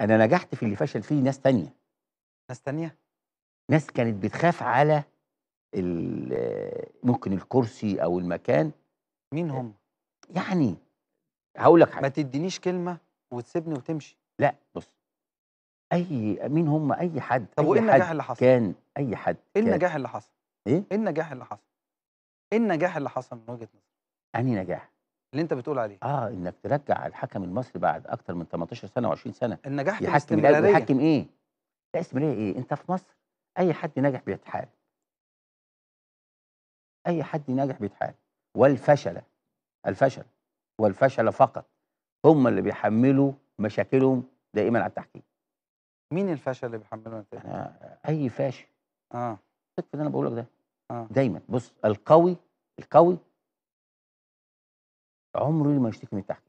انا نجحت في اللي فشل فيه ناس تانية ناس تانية ناس كانت بتخاف على ممكن الكرسي او المكان مين هم يعني هقول لك حاجه ما تدينيش كلمه وتسيبني وتمشي لا بص اي مين هم اي حد طب وايه النجاح اللي حصل كان اي حد ايه النجاح اللي حصل ايه ايه النجاح اللي حصل ايه النجاح اللي حصل من وجهه نظرك انهي نجاح اللي انت بتقول عليه اه انك ترجع الحكم المصري بعد اكتر من 18 سنه و20 سنه النجاح يحكم إيه؟ الاستمراريه يحكم ايه؟ لا استمراريه ايه؟ انت في مصر اي حد ناجح بيتحارب اي حد ناجح بيتحارب والفشل الفشل والفشل فقط هم اللي بيحملوا مشاكلهم دائما على التحكيم مين الفشل اللي بيحمله نتائج؟ اي فاشل اه صدق اللي انا بقول لك ده آه. دايما بص القوي القوي عمره ما يشتكي من التحكيم